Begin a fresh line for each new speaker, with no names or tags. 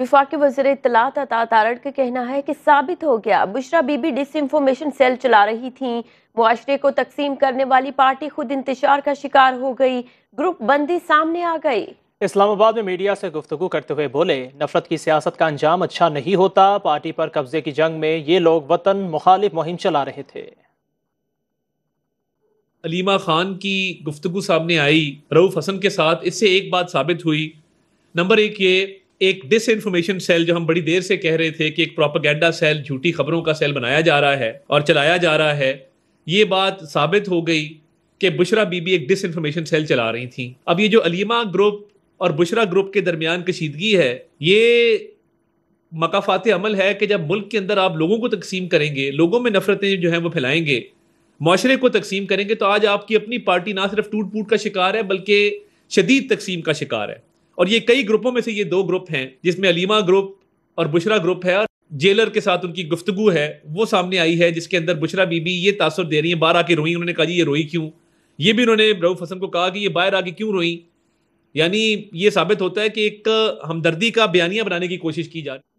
विफाक वजर इतलात अता तारड़ का कहना है कि साबित हो गया Bushra Bibi disinformation cell चला रही थी मुआरे को तकसीम करने वाली पार्टी खुद इंतजार का शिकार हो गई ग्रुप बंदी सामने आ गई
इस्लामाबाद में मीडिया से गुफ्तु करते हुए बोले नफरत की सियासत का अंजाम अच्छा नहीं होता पार्टी पर कब्जे की जंग में ये लोग वतन मुखालिफ मुहिम चला रहे थे
अलीमा खान की गुफ्तु सामने आई रऊफ हसन के साथ इससे एक बात साबित हुई नंबर एक ये एक डिस इन्फॉर्मेशन सेल जो हम बड़ी देर से कह रहे थे कि एक प्रोपागेंडा सेल झूठी खबरों का सेल बनाया जा रहा है और चलाया जा रहा है ये बात साबित हो गई कि बुशरा बीबी एक डिस इन्फॉर्मेशन सेल चला रही थी अब ये जो अलीमा ग्रुप और बुशरा ग्रुप के दरमियान कशीदगी है ये मकाफात अमल है कि जब मुल्क के अंदर आप लोगों को तकसीम करेंगे लोगों में नफरतें जो हैं वो फैलाएंगे माशरे को तकसीम करेंगे तो आज आपकी अपनी पार्टी ना सिर्फ टूट फूट का शिकार है बल्कि शदीद तकसीम का शिकार है और ये कई ग्रुपों में से ये दो ग्रुप हैं जिसमें अलीमा ग्रुप और बुशरा ग्रुप है और जेलर के साथ उनकी गुफ्तगु है वो सामने आई है जिसके अंदर बुशरा बीबी ये तासर दे रही है बाहर आके रोई उन्होंने कहा जी ये रोई क्यों ये भी उन्होंने रऊफ हसन को कहा कि ये बाहर आके क्यों रोई यानी ये साबित होता है कि एक हमदर्दी का बयानिया बनाने की कोशिश की जा रही